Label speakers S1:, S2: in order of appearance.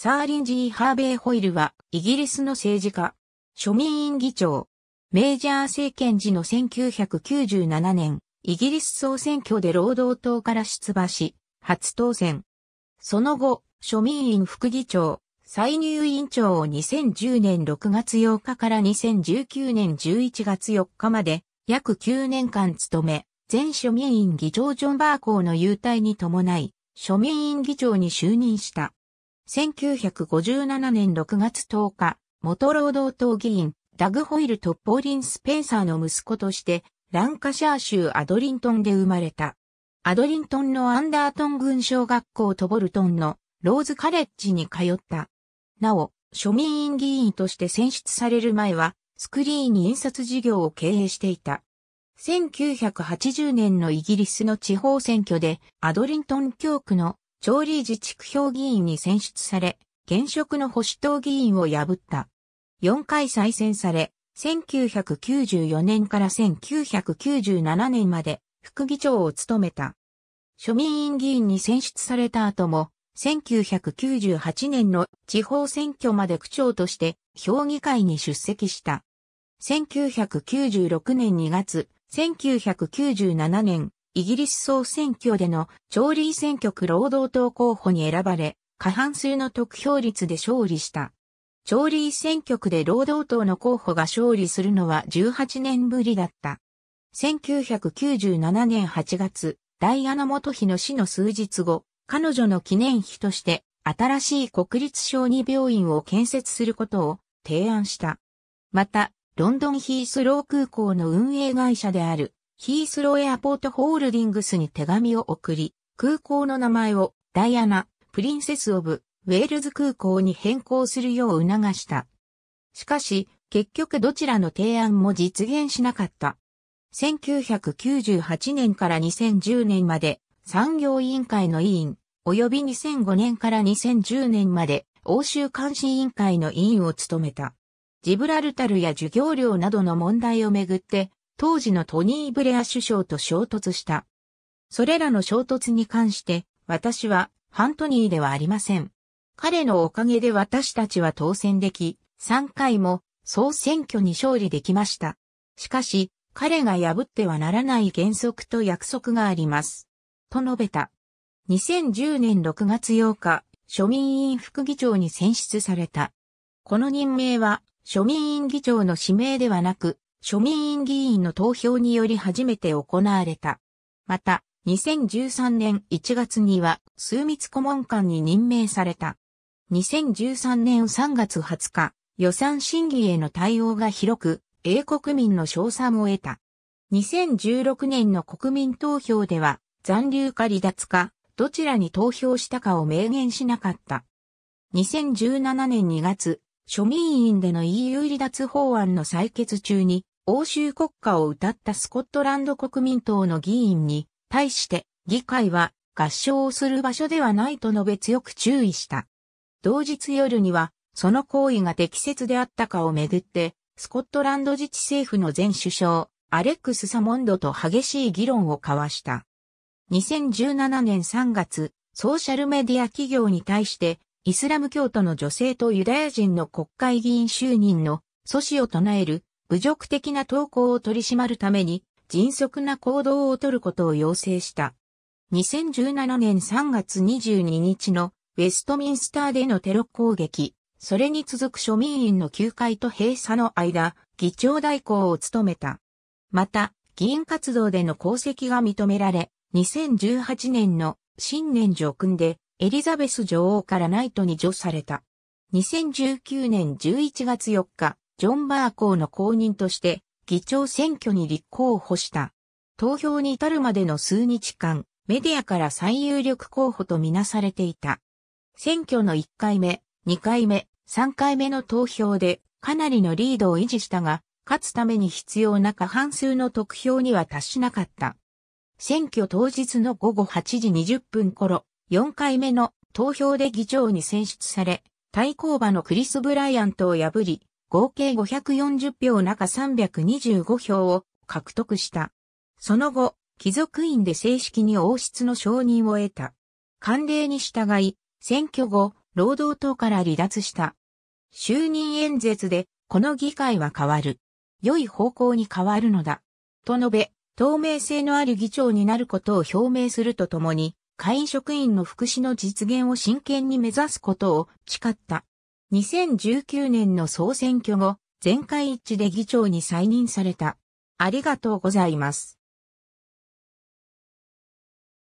S1: サーリン・ジー・ハーベイ・ホイルは、イギリスの政治家、庶民院議長、メージャー政権時の1997年、イギリス総選挙で労働党から出馬し、初当選。その後、庶民院副議長、再入院長を2010年6月8日から2019年11月4日まで、約9年間務め、前庶民院議長ジョン・バーコーの優待に伴い、庶民院議長に就任した。1957年6月10日、元労働党議員、ダグ・ホイルとポーリン・スペンサーの息子として、ランカシャー州アドリントンで生まれた。アドリントンのアンダートン軍小学校とボルトンのローズカレッジに通った。なお、庶民院議員として選出される前は、スクリーン印刷事業を経営していた。1980年のイギリスの地方選挙で、アドリントン教区の調理自治区評議員に選出され、現職の保守党議員を破った。4回再選され、1994年から1997年まで副議長を務めた。庶民院議員に選出された後も、1998年の地方選挙まで区長として評議会に出席した。1996年2月、1997年イギリス総選挙での調理選挙区労働党候補に選ばれ、過半数の得票率で勝利した。調理選挙区で労働党の候補が勝利するのは18年ぶりだった。1997年8月、ダイアナ元妃の死の数日後、彼女の記念碑として新しい国立小児病院を建設することを提案した。また、ロンドンヒースロー空港の運営会社であるヒースローエアポートホールディングスに手紙を送り、空港の名前をダイアナ、プリンセス・オブ・ウェールズ空港に変更するよう促した。しかし、結局どちらの提案も実現しなかった。1998年から2010年まで産業委員会の委員、及び2005年から2010年まで欧州監視委員会の委員を務めた。ジブラルタルや授業料などの問題をめぐって当時のトニー・ブレア首相と衝突した。それらの衝突に関して、私はハントニーではありません。彼のおかげで私たちは当選でき、3回も総選挙に勝利できました。しかし、彼が破ってはならない原則と約束があります。と述べた。2010年6月8日、庶民委員副議長に選出された。この任命は、庶民委員議長の指名ではなく、庶民院議員の投票により初めて行われた。また、2013年1月には、数密顧問官に任命された。2013年3月20日、予算審議への対応が広く、英国民の賞賛を得た。2016年の国民投票では、残留か離脱か、どちらに投票したかを明言しなかった。2017年2月、庶民院での EU 離脱法案の採決中に、欧州国家を謳ったスコットランド国民党の議員に対して議会は合唱をする場所ではないと述べ強く注意した。同日夜にはその行為が適切であったかをめぐってスコットランド自治政府の前首相アレックス・サモンドと激しい議論を交わした。2017年3月、ソーシャルメディア企業に対して、イスラム教徒の女性とユダヤ人の国会議員就任の阻止を唱える侮辱的な投稿を取り締まるために、迅速な行動を取ることを要請した。2017年3月22日のウェストミンスターでのテロ攻撃、それに続く庶民院の休会と閉鎖の間、議長代行を務めた。また、議員活動での功績が認められ、2018年の新年上訓でエリザベス女王からナイトに除された。2019年11月4日、ジョン・バーコーの後任として議長選挙に立候補した。投票に至るまでの数日間、メディアから最有力候補とみなされていた。選挙の1回目、2回目、3回目の投票でかなりのリードを維持したが、勝つために必要な過半数の得票には達しなかった。選挙当日の午後8時20分頃、4回目の投票で議長に選出され、対抗馬のクリス・ブライアントを破り、合計540票中325票を獲得した。その後、貴族院で正式に王室の承認を得た。慣例に従い、選挙後、労働党から離脱した。就任演説で、この議会は変わる。良い方向に変わるのだ。と述べ、透明性のある議長になることを表明するとともに、会員職員の福祉の実現を真剣に目指すことを誓った。2019年の総選挙後、全会一致で議長に再任された。ありがとうございます。